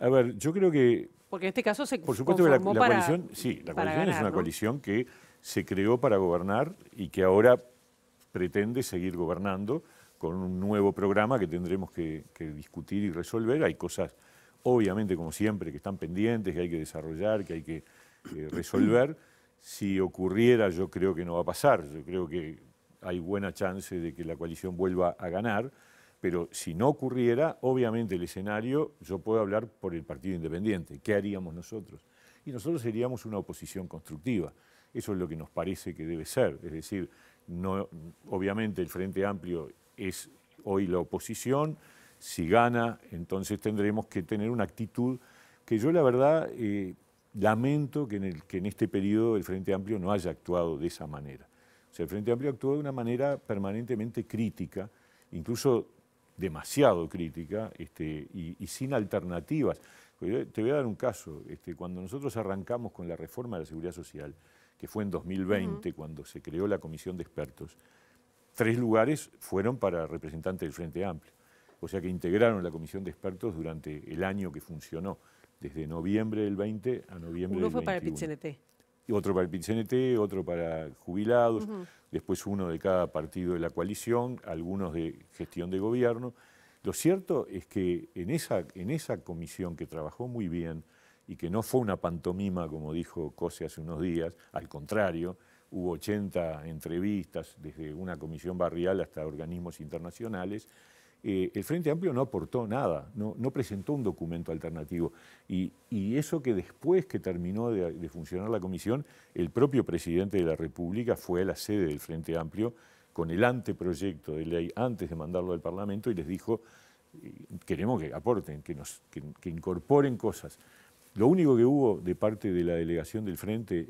A ver, yo creo que... Porque en este caso se Por supuesto que la, coalición, sí, la coalición es una coalición que se creó para gobernar y que ahora pretende seguir gobernando con un nuevo programa que tendremos que, discutir y resolver. Hay cosas, obviamente, como siempre, que están pendientes, que hay que desarrollar, que hay que resolver. Si ocurriera, yo creo que no va a pasar. Yo creo que hay buena chance de que la coalición vuelva a ganar. Pero si no ocurriera, obviamente el escenario, yo puedo hablar por el Partido Independiente. ¿Qué haríamos nosotros? Y nosotros seríamos una oposición constructiva. Eso es lo que nos parece que debe ser. Es decir, no, obviamente el Frente Amplio es hoy la oposición. Si gana, entonces tendremos que tener una actitud que yo la verdad eh, Lamento que en, este periodo el Frente Amplio no haya actuado de esa manera. O sea, el Frente Amplio actuó de una manera permanentemente crítica, incluso demasiado crítica este, y, sin alternativas. Te voy a dar un caso. Este, cuando nosotros arrancamos con la reforma de la seguridad social, que fue en 2020, cuando se creó la comisión de expertos, tres lugares fueron para representantes del Frente Amplio. O sea que integraron la comisión de expertos durante el año que funcionó desde noviembre del 20 a noviembre del 21. Uno fue para el PINCNT. otro para el PINCNT, otro para jubilados, después uno de cada partido de la coalición, algunos de gestión de gobierno. Lo cierto es que en esa, en esa comisión que trabajó muy bien y que no fue una pantomima, como dijo Cose hace unos días, al contrario, hubo 80 entrevistas, desde una comisión barrial hasta organismos internacionales, eh, el Frente Amplio no aportó nada, no, presentó un documento alternativo. Y, eso que después que terminó de, funcionar la comisión, el propio presidente de la República fue a la sede del Frente Amplio con el anteproyecto de ley antes de mandarlo al Parlamento y les dijo, eh, queremos que aporten, que, incorporen cosas. Lo único que hubo de parte de la delegación del Frente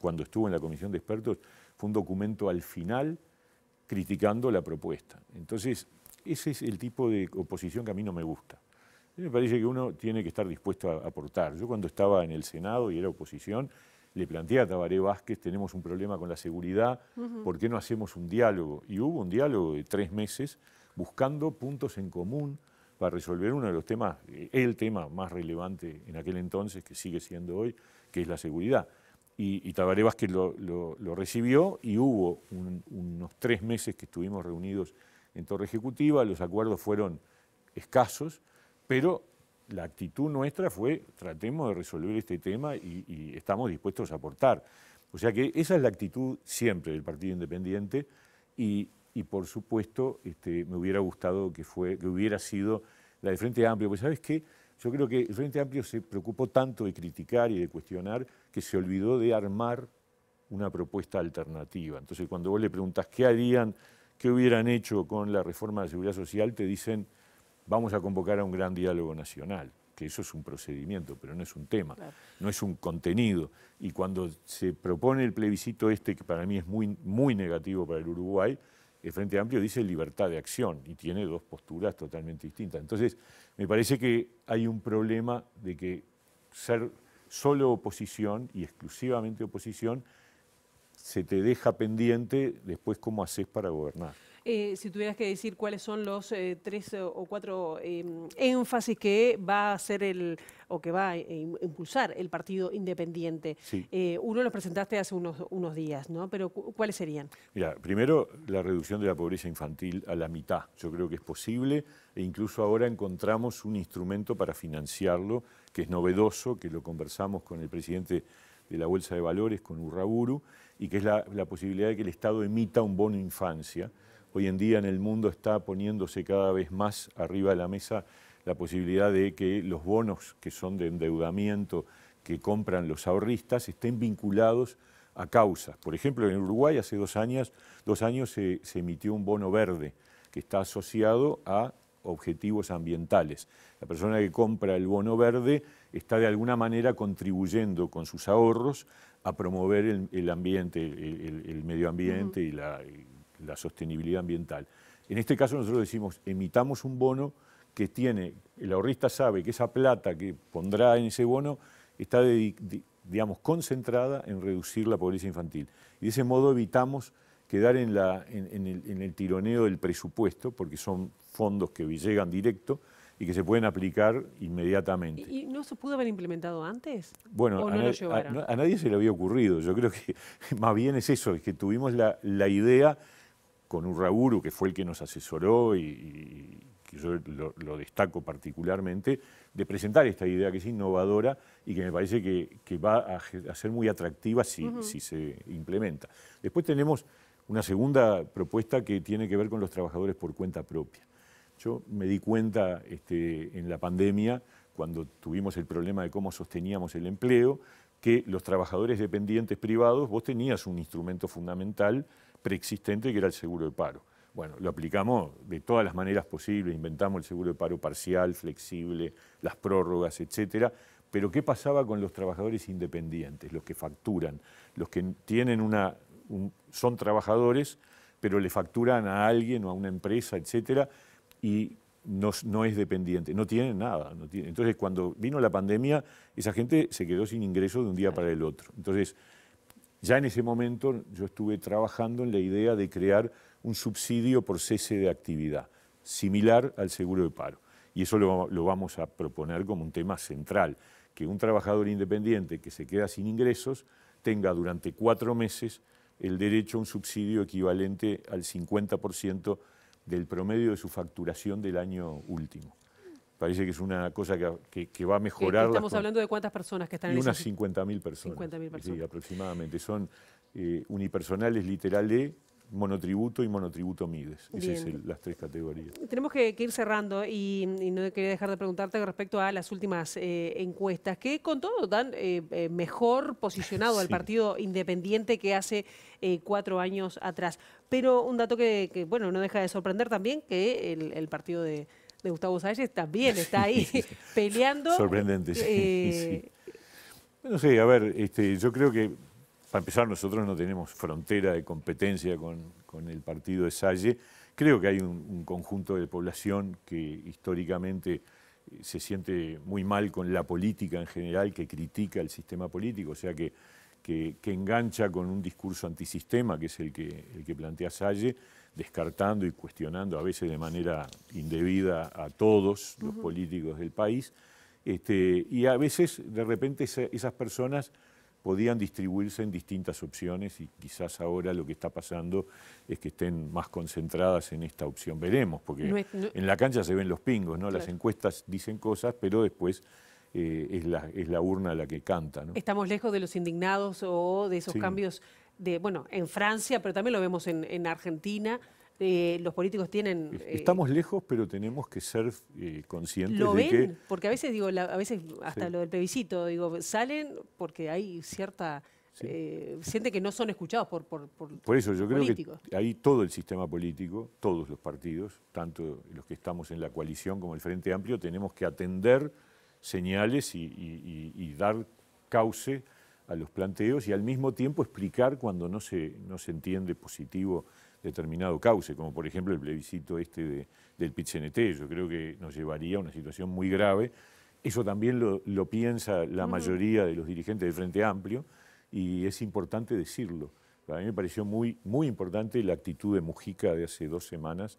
cuando estuvo en la comisión de expertos fue un documento al final criticando la propuesta. Entonces, ese es el tipo de oposición que a mí no me gusta. me parece que uno tiene que estar dispuesto a aportar. Yo cuando estaba en el Senado y era oposición, le planteé a Tabaré Vázquez, tenemos un problema con la seguridad, ¿por qué no hacemos un diálogo? Y hubo un diálogo de tres meses buscando puntos en común para resolver uno de los temas, eh, el tema más relevante en aquel entonces, que sigue siendo hoy, que es la seguridad. Y, Tabaré Vázquez lo, recibió y hubo unos tres meses que estuvimos reunidos en Torre Ejecutiva, los acuerdos fueron escasos, pero la actitud nuestra fue tratemos de resolver este tema y, estamos dispuestos a aportar. O sea que esa es la actitud siempre del Partido Independiente y, y por supuesto este, me hubiera gustado que, fue, que hubiera sido la de Frente Amplio, porque sabes qué, yo creo que el Frente Amplio se preocupó tanto de criticar y de cuestionar que se olvidó de armar una propuesta alternativa. Entonces cuando vos le preguntas qué harían qué hubieran hecho con la reforma de seguridad social, te dicen, vamos a convocar a un gran diálogo nacional, que eso es un procedimiento, pero no es un tema, no es un contenido. Y cuando se propone el plebiscito este, que para mí es muy, muy negativo para el Uruguay, el Frente Amplio dice libertad de acción y tiene dos posturas totalmente distintas. Entonces, me parece que hay un problema de que ser solo oposición y exclusivamente oposición se te deja pendiente después cómo haces para gobernar. Eh, si tuvieras que decir cuáles son los eh, tres eh, o cuatro em, énfasis que va a hacer el o que va a impulsar el partido independiente. uno lo presentaste hace unos, unos días, ¿no? Pero ¿cuáles serían? Mira, primero la reducción de la pobreza infantil a la mitad. Yo creo que es posible e incluso ahora encontramos un instrumento para financiarlo que es novedoso, que lo conversamos con el presidente de la Bolsa de Valores, con Urraburu, y que es la, posibilidad de que el Estado emita un bono infancia. Hoy en día en el mundo está poniéndose cada vez más arriba de la mesa la posibilidad de que los bonos que son de endeudamiento que compran los ahorristas estén vinculados a causas. Por ejemplo, en Uruguay hace dos años, dos años se, se, emitió un bono verde que está asociado a objetivos ambientales. La persona que compra el bono verde está de alguna manera contribuyendo con sus ahorros a promover el, ambiente, el, medio ambiente y, la, sostenibilidad ambiental. En este caso nosotros decimos, emitamos un bono que tiene, el ahorrista sabe que esa plata que pondrá en ese bono está, digamos, concentrada en reducir la pobreza infantil. Y de ese modo evitamos quedar en, el, en el tironeo del presupuesto, porque son fondos que llegan directo, y que se pueden aplicar inmediatamente. ¿Y, no se pudo haber implementado antes? Bueno, a, nadie, se le había ocurrido. Yo creo que más bien es eso, es que tuvimos la, idea con un Raúl, que fue el que nos asesoró y, yo lo, destaco particularmente, de presentar esta idea que es innovadora y que me parece que, va a, ser muy atractiva si se implementa. Después tenemos una segunda propuesta que tiene que ver con los trabajadores por cuenta propia. Yo me di cuenta este, en la pandemia, cuando tuvimos el problema de cómo sosteníamos el empleo, que los trabajadores dependientes privados, vos tenías un instrumento fundamental preexistente que era el seguro de paro. Bueno, lo aplicamos de todas las maneras posibles, inventamos el seguro de paro parcial, flexible, las prórrogas, etcétera. Pero ¿qué pasaba con los trabajadores independientes, los que facturan, los que tienen una, son trabajadores, pero le facturan a alguien o a una empresa, etcétera? y no, es dependiente, no tiene nada. Entonces, cuando vino la pandemia, esa gente se quedó sin ingresos de un día para el otro. Entonces, ya en ese momento yo estuve trabajando en la idea de crear un subsidio por cese de actividad, similar al seguro de paro. Y eso lo, lo vamos a proponer como un tema central, que un trabajador independiente que se queda sin ingresos tenga durante cuatro meses el derecho a un subsidio equivalente al 50% del promedio de su facturación del año último. Parece que es una cosa que, va a mejorar. Estamos hablando de cuántas personas que están y Unas 50.000 personas. 50.000 personas. Sí, aproximadamente. Son eh, unipersonales, literal de monotributo y monotributo Mides. Esas son las tres categorías. Tenemos que, ir cerrando y, no quería dejar de preguntarte respecto a las últimas eh, encuestas, que con todo dan eh, mejor posicionado al partido independiente que hace cuatro años atrás. Pero un dato que, bueno, no deja de sorprender también, que el, partido de, Gustavo Salles también está ahí peleando. Sorprendente, eh, sí, Bueno, sí, a ver, este, yo creo que, para empezar, nosotros no tenemos frontera de competencia con, el partido de Salles, Creo que hay un, un conjunto de población que históricamente eh, se siente muy mal con la política en general, que critica el sistema político, o sea que que, engancha con un discurso antisistema, que es el que, el que plantea Salle, descartando y cuestionando a veces de manera indebida a todos los políticos del país. Este, y a veces, de repente, esas personas podían distribuirse en distintas opciones y quizás ahora lo que está pasando es que estén más concentradas en esta opción. Veremos, porque en la cancha se ven los pingos, ¿no? Las encuestas dicen cosas, pero después eh, es, la, es la urna la que canta. Estamos lejos de los indignados o de esos cambios de, bueno, en Francia, pero también lo vemos en, Argentina. Eh, los políticos tienen... Eh, estamos lejos, pero tenemos que ser conscientes ¿Lo ven? Porque a veces, digo, a veces hasta lo del plebiscito, digo, salen porque hay cierta... siente que no son escuchados por por, por, por eso yo creo que ahí todo el sistema político, todos los partidos, tanto los que estamos en la coalición como el Frente Amplio, tenemos que atender señales y, dar cauce a los planteos y al mismo tiempo explicar cuando no se, no se entiende positivo determinado cauce, como por ejemplo el plebiscito este del pit Yo creo que nos llevaría a una situación muy grave. Eso también lo, piensa la mayoría de los dirigentes del Frente Amplio y es importante decirlo. para mí me pareció muy, muy importante la actitud de Mujica de hace dos semanas,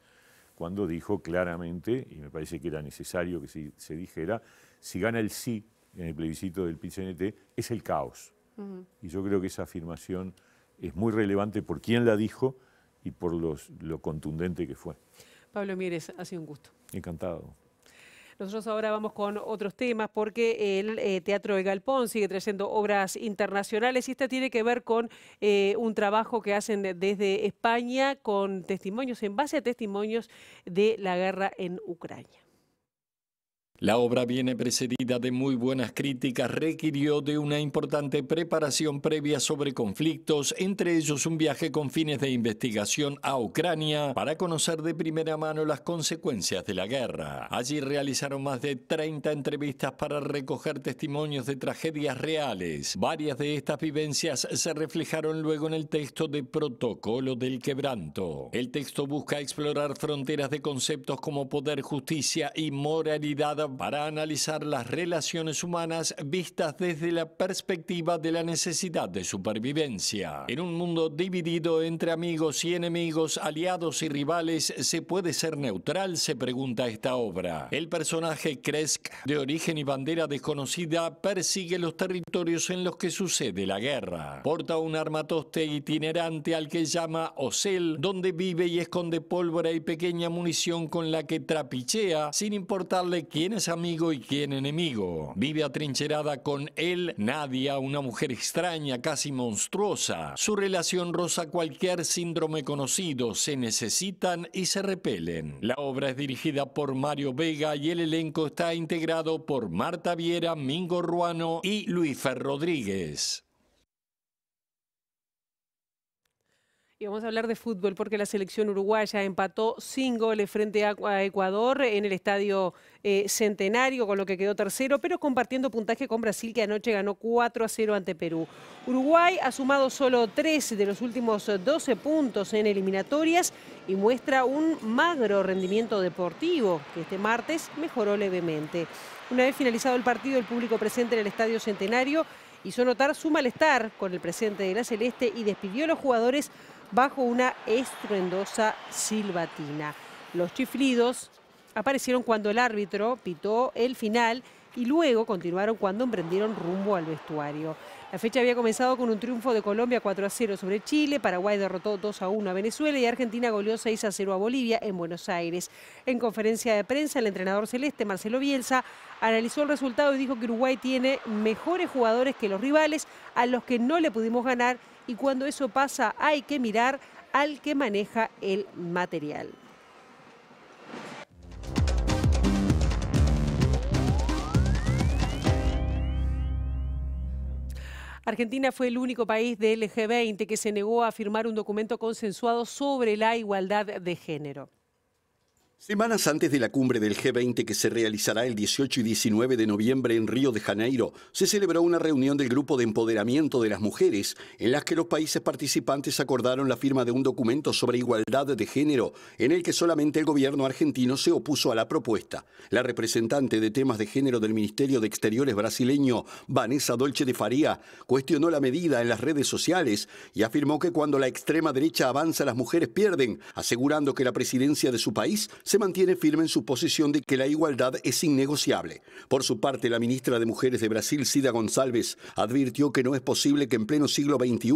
cuando dijo claramente, y me parece que era necesario que se dijera, si gana el sí en el plebiscito del PCNT, es el caos. Y yo creo que esa afirmación es muy relevante por quién la dijo y por lo contundente que fue. Pablo Mieres, ha sido un gusto. Encantado. Nosotros ahora vamos con otros temas porque el eh, Teatro de Galpón sigue trayendo obras internacionales y esta tiene que ver con eh, un trabajo que hacen desde España con testimonios, en base a testimonios de la guerra en Ucrania. La obra viene precedida de muy buenas críticas, requirió de una importante preparación previa sobre conflictos, entre ellos un viaje con fines de investigación a Ucrania para conocer de primera mano las consecuencias de la guerra. Allí realizaron más de 30 entrevistas para recoger testimonios de tragedias reales. Varias de estas vivencias se reflejaron luego en el texto de Protocolo del Quebranto. El texto busca explorar fronteras de conceptos como poder, justicia y moralidad para analizar las relaciones humanas vistas desde la perspectiva de la necesidad de supervivencia. En un mundo dividido entre amigos y enemigos, aliados y rivales, ¿se puede ser neutral? se pregunta esta obra. El personaje Kresk, de origen y bandera desconocida, persigue los territorios en los que sucede la guerra. Porta un armatoste itinerante al que llama Ocel, donde vive y esconde pólvora y pequeña munición con la que trapichea, sin importarle quién es amigo y quién enemigo. Vive atrincherada con él, Nadia, una mujer extraña, casi monstruosa. Su relación roza cualquier síndrome conocido, se necesitan y se repelen. La obra es dirigida por Mario Vega y el elenco está integrado por Marta Viera, Mingo Ruano y Luis Rodríguez. Y vamos a hablar de fútbol porque la selección uruguaya empató sin goles frente a Ecuador en el estadio eh, Centenario, con lo que quedó tercero, pero compartiendo puntaje con Brasil, que anoche ganó 4 a 0 ante Perú. Uruguay ha sumado solo 3 de los últimos 12 puntos en eliminatorias y muestra un magro rendimiento deportivo, que este martes mejoró levemente. Una vez finalizado el partido, el público presente en el estadio Centenario hizo notar su malestar con el presidente de la Celeste y despidió a los jugadores bajo una estruendosa silbatina. Los chiflidos aparecieron cuando el árbitro pitó el final y luego continuaron cuando emprendieron rumbo al vestuario. La fecha había comenzado con un triunfo de Colombia 4 a 0 sobre Chile, Paraguay derrotó 2 a 1 a Venezuela y Argentina goleó 6 a 0 a Bolivia en Buenos Aires. En conferencia de prensa, el entrenador celeste Marcelo Bielsa analizó el resultado y dijo que Uruguay tiene mejores jugadores que los rivales a los que no le pudimos ganar y cuando eso pasa hay que mirar al que maneja el material. Argentina fue el único país del G20 que se negó a firmar un documento consensuado sobre la igualdad de género. Semanas antes de la cumbre del G20 que se realizará el 18 y 19 de noviembre en Río de Janeiro, se celebró una reunión del Grupo de Empoderamiento de las Mujeres, en la que los países participantes acordaron la firma de un documento sobre igualdad de género, en el que solamente el gobierno argentino se opuso a la propuesta. La representante de temas de género del Ministerio de Exteriores brasileño, Vanessa Dolce de Faría, cuestionó la medida en las redes sociales y afirmó que cuando la extrema derecha avanza las mujeres pierden, asegurando que la presidencia de su país se mantiene firme en su posición de que la igualdad es innegociable. Por su parte, la ministra de Mujeres de Brasil, Cida González, advirtió que no es posible que en pleno siglo XXI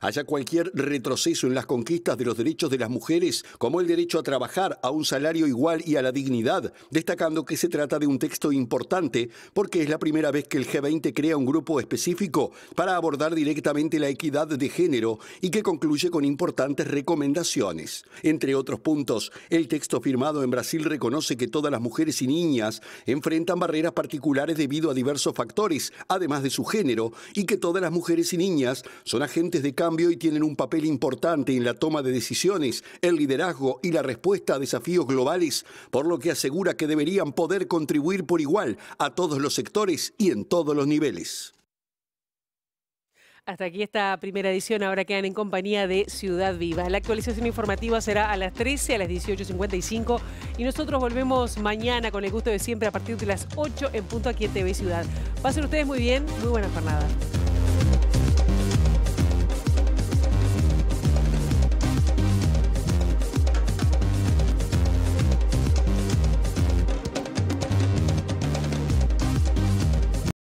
haya cualquier retroceso en las conquistas de los derechos de las mujeres, como el derecho a trabajar, a un salario igual y a la dignidad, destacando que se trata de un texto importante porque es la primera vez que el G20 crea un grupo específico para abordar directamente la equidad de género y que concluye con importantes recomendaciones. Entre otros puntos, el texto firmado en Brasil reconoce que todas las mujeres y niñas enfrentan barreras particulares debido a diversos factores, además de su género, y que todas las mujeres y niñas son agentes de cambio y tienen un papel importante en la toma de decisiones, el liderazgo y la respuesta a desafíos globales, por lo que asegura que deberían poder contribuir por igual a todos los sectores y en todos los niveles. Hasta aquí esta primera edición. Ahora quedan en compañía de Ciudad Viva. La actualización informativa será a las 13, a las 18.55. Y nosotros volvemos mañana con el gusto de siempre a partir de las 8 en punto aquí en TV Ciudad. Pasen ustedes muy bien. Muy buena jornada.